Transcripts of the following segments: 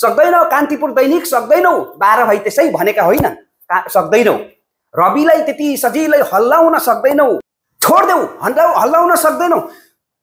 सक्दैनौ कान्तिपुर दैनिक सक्दैनौ बाह्र भाइ त्यसै भनेका होइन सक्दैनौ रविलाई त्यति सजिलै हल्लाउन सक्दैनौ छोडिदेऊ हल्लाउ हल्लाउन सक्दैनौ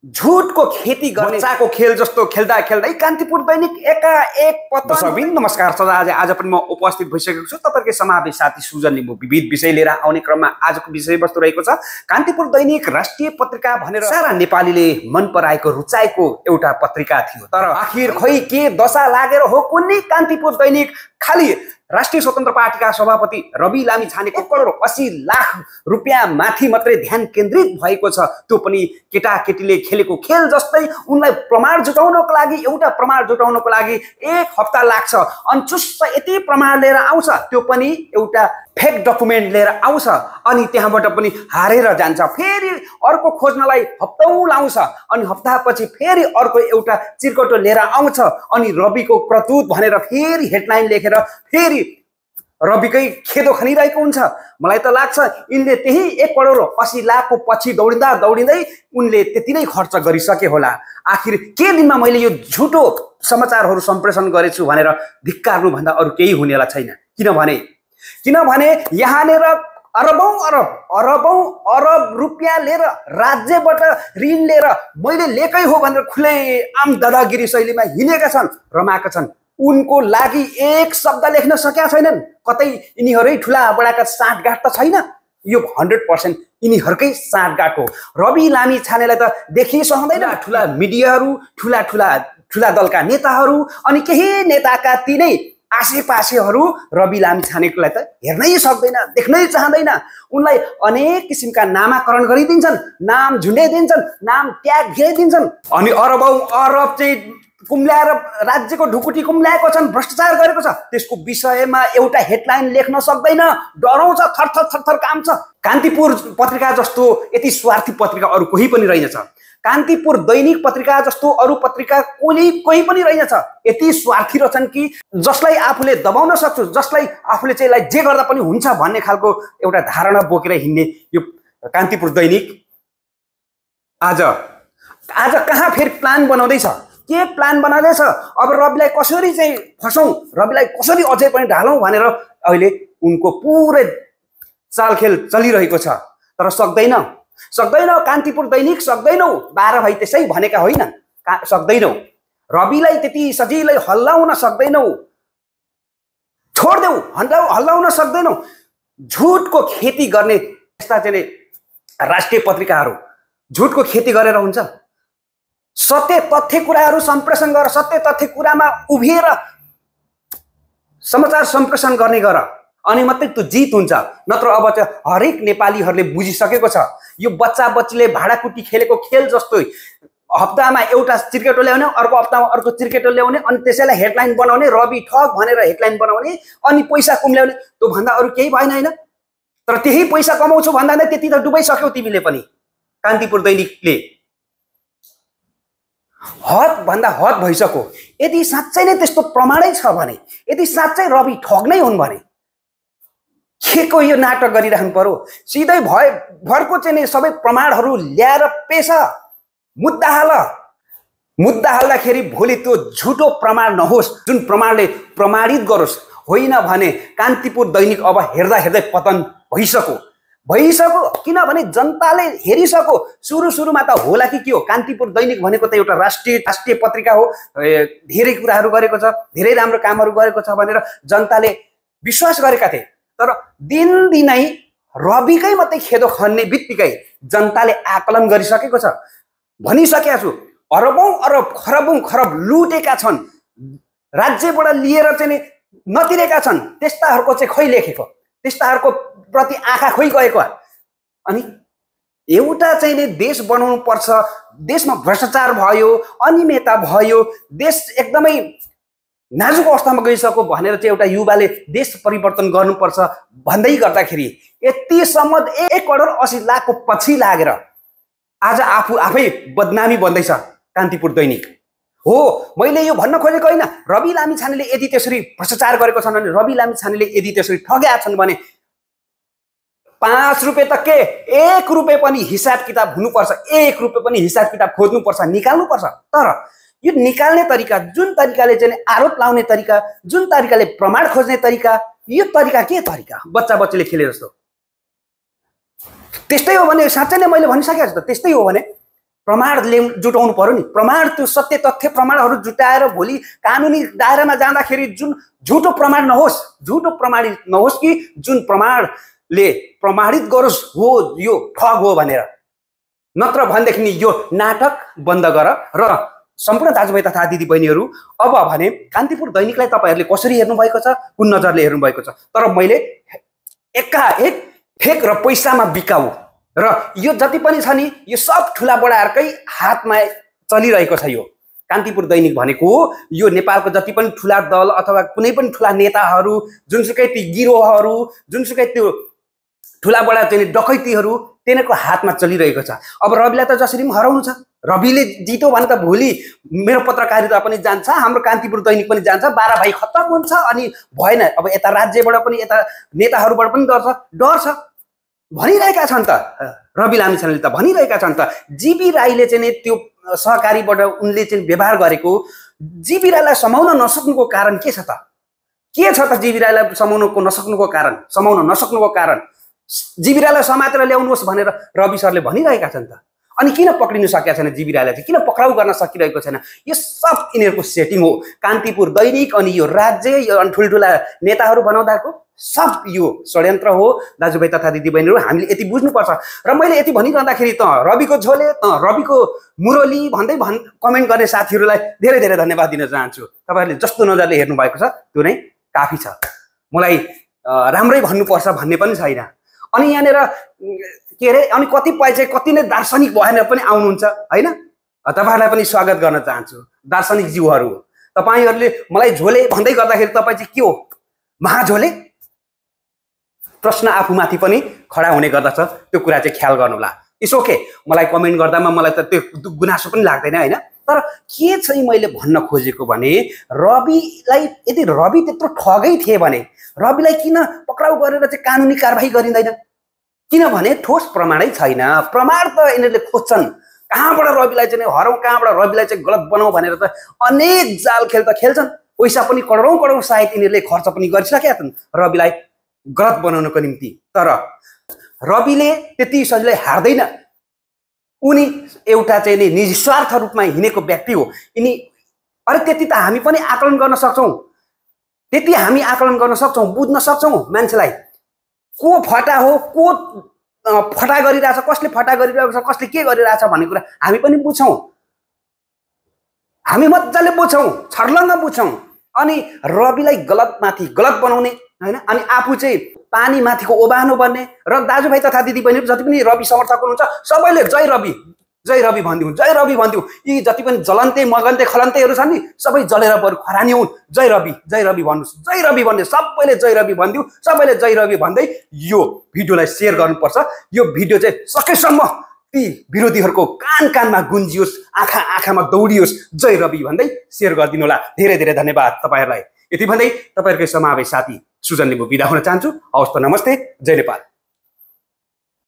झुटको खेती गर्नेको खेल जस्तो खेल्दा खेल्दै कान्तिपुर दैनिक एकाएक पत्र सबिन नमस्कार सदा आज आज पनि म उपस्थित भइसकेको छु तपाईँकै समावेश साथी सुजन लिम्बू विविध विषय लिएर आउने क्रममा आजको विषयवस्तु रहेको छ कान्तिपुर दैनिक राष्ट्रिय पत्रिका भनेर सारा नेपालीले मन पराएको रुचाएको एउटा पत्रिका थियो तर आखिर खै के दशा लागेर हो कुनै कान्तिपुर दैनिक खालि राष्ट्रिय स्वतन्त्र पार्टीका सभापति रवि लामी छानेको करोड असी लाख रुपियाँ माथि मात्रै ध्यान केन्द्रित भएको छ त्यो पनि केटाकेटीले खेलेको खेल जस्तै उनलाई प्रमाण जुटाउनको लागि एउटा प्रमाण जुटाउनको लागि एक हप्ता लाग्छ अनि चुस्त यति प्रमाण लिएर आउँछ त्यो पनि एउटा फेक डकुमेन्ट लिएर आउँछ अनि त्यहाँबाट पनि हारेर जान्छ फेरि अर्को खोज्नलाई हप्तौँ लाउँछ अनि हप्तापछि फेरि अर्को एउटा चिरकटो लिएर आउँछ अनि रविको प्रतुत भनेर फेरि हेडलाइन लेखेर फेरि रविकै खेदो खनिरहेको हुन्छ मलाई त लाग्छ यिनले त्यही एक करोड असी लाखको पछि दौडिँदा दौडिँदै उनले त्यति नै खर्च गरिसके होला आखिर के दिनमा मैले यो झुटो समाचारहरू सम्प्रेषण गरेछु भनेर धिक्कार्नुभन्दा अरू केही हुनेला छैन किनभने किनभने यहाँनिर अरबौँ अरब अरबौँ अरब रुपियाँ लिएर राज्यबाट ऋण लिएर मैले लिएकै हो भनेर खुलै आम दादागिरी शैलीमा हिँडेका छन् रमाएका छन् उनको लागि एक शब्द लेख्न सकेका छैनन् कतै यिनीहरू ठुला बडाका साँठगाँठ त छैन यो हन्ड्रेड पर्सेन्ट यिनीहरूकै साँठगाँठ हो रवि लामी छानेलाई त सहँदैन ठुला मिडियाहरू ठुला ठुला ठुला दलका नेताहरू अनि केही नेताका तिनै आसेपासेहरू रवि लामिछानेकोलाई छानेकोलाई त हेर्नै सक्दैन देख्नै चाहँदैन उनलाई अनेक किसिमका नामाकरण गरिदिन्छन् नाम झुन्ड्याइदिन्छन् नाम त्याग घिराइदिन्छन् अनि अरबौँ अरब चाहिँ कुम्ल्याएर राज्यको ढुकुटी कुम्ल्याएको छन् भ्रष्टाचार गरेको छ त्यसको विषयमा एउटा हेडलाइन लेख्न सक्दैन डराउँछ थरथर थरथर काम छ कान्तिपुर पत्रिका जस्तो यति स्वार्थी पत्रिका अरू कोही पनि रहेनछ कान्तिपुर दैनिक पत्रिका जस्तो अरू पत्रिका कोही कोही पनि रहेनछ यति स्वार्थी रहेछन् कि जसलाई आफूले दबाउन सक्छु जसलाई आफूले चाहिँ यसलाई जे गर्दा पनि हुन्छ भन्ने खालको एउटा धारणा बोकेर हिँड्ने यो कान्तिपुर दैनिक आज आज कहाँ फेरि प्लान बनाउँदैछ के प्लान बनाउँदैछ अब रविलाई कसरी चाहिँ फसौँ रविलाई कसरी अझै पनि ढालौँ भनेर अहिले उनको पुरै चालखेल चलिरहेको छ तर सक्दैन सक्दैनौ कान्तिपुर दैनिक सक्दैनौ बाह्र भाइ त्यसै भनेका होइन का सक्दैनौ रविलाई त्यति सजिलै हल्लाउन सक्दैनौ छोडिदेऊ हल्ला हल्लाउन सक्दैनौ झुटको खेती गर्ने त्यस्ता चाहिँ राष्ट्रिय पत्रिकाहरू झुटको खेती गरेर हुन्छ सत्य तथ्य कुराहरू सम्प्रेषण गर सत्य तथ्य कुरामा उभिएर समाचार सम्प्रेषण गर्ने गर अनि मात्रै त्यो जित हुन्छ नत्र अब त्यो हरेक नेपालीहरूले बुझिसकेको छ यो बच्चा बच्चीले भाँडाकुटी खेलेको खेल जस्तै हप्तामा एउटा क्रिकेटर ल्याउने अर्को हप्तामा अर्को क्रिकेटर ल्याउने अनि त्यसैलाई हेडलाइन बनाउने रवि ठग भनेर हेडलाइन बनाउने अनि पैसा कुम्ल्याउने भन्दा अरू केही भएन होइन तर त्यही पैसा कमाउँछु भन्दा नै त्यति त डुबाइसक्यौ तिमीले पनि कान्तिपुर दैनिकले हद भन्दा हद भइसक्यो यदि साँच्चै नै त्यस्तो प्रमाणै छ भने यदि साँच्चै रवि ठग नै हुन् भने खेको यो नाटक गरिराख्नु पर्यो सिधै भए भरको चाहिँ नि सबै प्रमाणहरू ल्याएर पेस मुद्दा हाल मुद्दा हाल्दाखेरि भोलि त्यो झुटो प्रमाण नहोस् जुन प्रमाणले प्रमाणित गरोस् होइन भने कान्तिपुर दैनिक अब हेर्दा हेर्दै पतन भइसक्यो भइसक्यो किनभने जनताले हेरिसक्यो सुरु सुरुमा त होला कि के हो कान्तिपुर दैनिक भनेको त एउटा राष्ट्रिय राष्ट्रिय पत्रिका हो धेरै कुराहरू गरेको छ धेरै राम्रो कामहरू गरेको छ भनेर जनताले विश्वास गरेका थिए तर दिनदिनै रविकै मात्रै खेदो खन्ने बित्तिकै जनताले आकलन गरिसकेको छ भनिसकेका छु अरबौँ अरब खरबौँ खरब लुटेका छन् राज्यबाट लिएर चाहिँ नतिरेका छन् त्यस्ताहरूको चाहिँ खै लेखेको त्यस्ताहरूको प्रति आँखा खोइ गएको अनि एउटा चाहिँ नि देश बनाउनु पर्छ देशमा भ्रष्टाचार भयो अनियमितता भयो देश एकदमै नाजुक अवस्थामा गइसक्यो भनेर चाहिँ एउटा युवाले देश परिवर्तन गर्नुपर्छ भन्दै गर्दाखेरि यतिसम्म एक करोड असी लाखको पछि लागेर आज आफू आफै बदनामी बन्दैछ कान्तिपुर दैनिक हो मैले यो भन्न खोजेको होइन रवि लामी छानेले यदि त्यसरी भ्रष्टाचार गरेको छन् भने रवि लामी छानेले यदि त्यसरी ठगेका छन् भने पाँच रुपियाँ त के एक रुपियाँ पनि हिसाब किताब हुनुपर्छ एक रुपियाँ पनि हिसाब किताब खोज्नुपर्छ निकाल्नुपर्छ तर यो निकाल्ने तरिका जुन तरिकाले चाहिँ आरोप लाउने तरिका जुन तरिकाले प्रमाण खोज्ने तरिका यो तरिका के तरिका बच्चा बच्चीले खेले जस्तो त्यस्तै हो भने साँच्चै नै मैले भनिसकेको छु त त्यस्तै हो भने प्रमाण ल्याउ जुटाउनु पऱ्यो नि प्रमाण त्यो सत्य तथ्य प्रमाणहरू जुटाएर भोलि कानुनी दायरामा जाँदाखेरि जुन झुटो प्रमाण नहोस् झुटो प्रमाणित नहोस् कि जुन प्रमाणले प्रमाणित गरोस् हो यो ठग हो भनेर नत्र भनेदेखि यो नाटक बन्द गर र सम्पूर्ण दाजुभाइ तथा दिदीबहिनीहरू अब भने कान्तिपुर दैनिकलाई तपाईँहरूले कसरी हेर्नुभएको छ कुन नजरले हेर्नुभएको छ तर मैले एकाएक फेक र पैसामा बिकाउ र यो जति पनि छ नि यो सब ठुला बडाहरूकै हातमा चलिरहेको छ यो कान्तिपुर दैनिक भनेको यो नेपालको जति पनि ठुला दल अथवा कुनै पनि ठुला नेताहरू जुनसुकै ती गिरोहहरू जुनसुकै त्यो ठुला बडा चाहिँ डकैतीहरू तिनीहरूको हातमा चलिरहेको छ अब रविलाई त जसरी पनि हराउनु छ रविले जित्यो भने त भोलि मेरो पत्रकारिता पनि जान्छ हाम्रो कान्तिपुर दैनिक पनि जान्छ बाह्र भाइ खत्तम हुन्छ अनि भएन अब यता राज्यबाट पनि यता नेताहरूबाट पनि डर छ डर छ भनिरहेका छन् त रवि लामिछानेले त भनिरहेका छन् त जिबी राईले चाहिँ नि त्यो सहकारीबाट उनले चाहिँ व्यवहार गरेको जिबी राईलाई समाउन नसक्नुको कारण के छ त के छ त जिबी राईलाई समाउनुको नसक्नुको कारण समाउन नसक्नुको कारण जीविरालाई समातेर ल्याउनुहोस् भनेर रवि सरले भनिरहेका छन् त अनि किन पक्रिनु सकेका छैन जीविरालाई चाहिँ किन पक्राउ गर्न सकिरहेको छैन यो सब यिनीहरूको सेटिङ हो कान्तिपुर दैनिक अनि यो राज्य यो अनि ठुल्ठुला नेताहरू बनाउँदाको सब यो षड्यन्त्र हो दाजुभाइ तथा दिदीबहिनीहरू हामीले यति बुझ्नुपर्छ र मैले यति भनिरहँदाखेरि त रविको झोले त रविको मुरली भन्दै भन् कमेन्ट गर्ने साथीहरूलाई धेरै धेरै धन्यवाद दिन चाहन्छु तपाईँहरूले जस्तो नजरले हेर्नुभएको छ त्यो नै काफी छ मलाई राम्रै भन्नुपर्छ भन्ने पनि छैन अनि यहाँनिर के अरे अनि कतिपय चाहिँ कति नै दार्शनिक भएर पनि आउनुहुन्छ होइन तपाईँहरूलाई पनि स्वागत गर्न चाहन्छु दार्शनिक जीवहरू तपाईँहरूले मलाई झोले भन्दै गर्दाखेरि तपाईँ चाहिँ के हो महाझोले प्रश्न आफूमाथि पनि खडा हुने गर्दछ त्यो कुरा चाहिँ ख्याल गर्नुहोला इट्स ओके मलाई कमेन्ट गर्दामा मलाई त त्यो गुनासो पनि लाग्दैन होइन तर के चाहिँ मैले भन्न खोजेको भने रविलाई यदि रवि त्यत्रो ठगै थिए भने रविलाई किन पक्राउ गरेर चाहिँ कानुनी कारवाही गरिँदैन किनभने ठोस प्रमाणै छैन प्रमाण त यिनीहरूले खोज्छन् कहाँबाट रविलाई चाहिँ हराउँ कहाँबाट रविलाई चाहिँ गलत बनाऊ भनेर त अनेक जाल खेल त खेल्छन् पैसा पनि करोडौँ करोडौँ सायद यिनीहरूले खर्च पनि गरिसकेका छन् रविलाई गलत बनाउनको निम्ति तर रविले त्यति सजिलै हार्दैन उनी एउटा चाहिँ नि निस्वार्थ रूपमा हिँडेको व्यक्ति हो यिनी अरे त्यति त हामी पनि आकलन गर्न सक्छौँ त्यति हामी आकलन गर्न सक्छौँ बुझ्न सक्छौँ मान्छेलाई को फटा हो को फटा गरिरहेछ कसले फटा गरिरहेको छ कसले के गरिरहेछ भन्ने कुरा हामी पनि बुझ्छौँ हामी मजाले बुझ्छौँ छर्लङ्ग बुझ्छौँ अनि रविलाई गलत माथि गलत बनाउने होइन अनि आफू चाहिँ पानी माथिको ओभानो बन्ने र दाजुभाइ तथा दिदीबहिनीहरू जति पनि रवि समर्थक हुनुहुन्छ सबैले जय रवि जय रवि भनिदिउँ जय रवि भनिदिउँ यी जति पनि जलन्ते मगन्ते खलन्तेहरू छन् नि सबै जलेर बरु खरानी हुन् जय रवि जय रवि भन्नुहोस् जय रवि भन्ने सबैले जय रवि भनिदिउँ सबैले जय रवि भन्दै यो भिडियोलाई सेयर गर्नुपर्छ यो भिडियो चाहिँ सकेसम्म ती विरोधीहरूको कान कानमा गुन्जियोस् आँखा आँखामा दौडियोस् जय रवि भन्दै सेयर गरिदिनु होला धेरै धेरै धन्यवाद तपाईँहरूलाई यति भन्दै तपाईँहरूकै समावेश साथी सुजनले म विदा हुन चाहन्छु हवस् त नमस्ते जय नेपाल